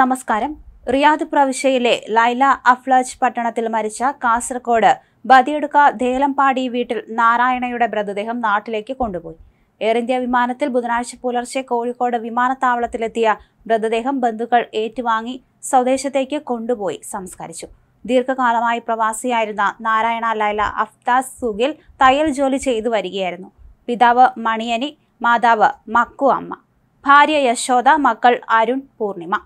നമസ്കാരം റിയാദ് പ്രവിശ്യയിലെ ലൈല അഫ്ലജ് പട്ടണത്തിൽ മരിച്ച കാസർഗോഡ് ബദിയെടുക്ക ധേലംപാടി വീട്ടിൽ നാരായണയുടെ മൃതദേഹം നാട്ടിലേക്ക് കൊണ്ടുപോയി എയർ ഇന്ത്യ വിമാനത്തിൽ ബുധനാഴ്ച പുലർച്ചെ കോഴിക്കോട് വിമാനത്താവളത്തിലെത്തിയ മൃതദേഹം ബന്ധുക്കൾ ഏറ്റുവാങ്ങി സ്വദേശത്തേക്ക് കൊണ്ടുപോയി സംസ്കരിച്ചു ദീർഘകാലമായി പ്രവാസിയായിരുന്ന നാരായണ ലൈല അഫ്താസ് സുഗിൽ തയ്യൽ ജോലി ചെയ്തു വരികയായിരുന്നു പിതാവ് മണിയനി മാതാവ് മക്കു അമ്മ ഭാര്യ യശോദ മക്കൾ അരുൺ പൂർണിമ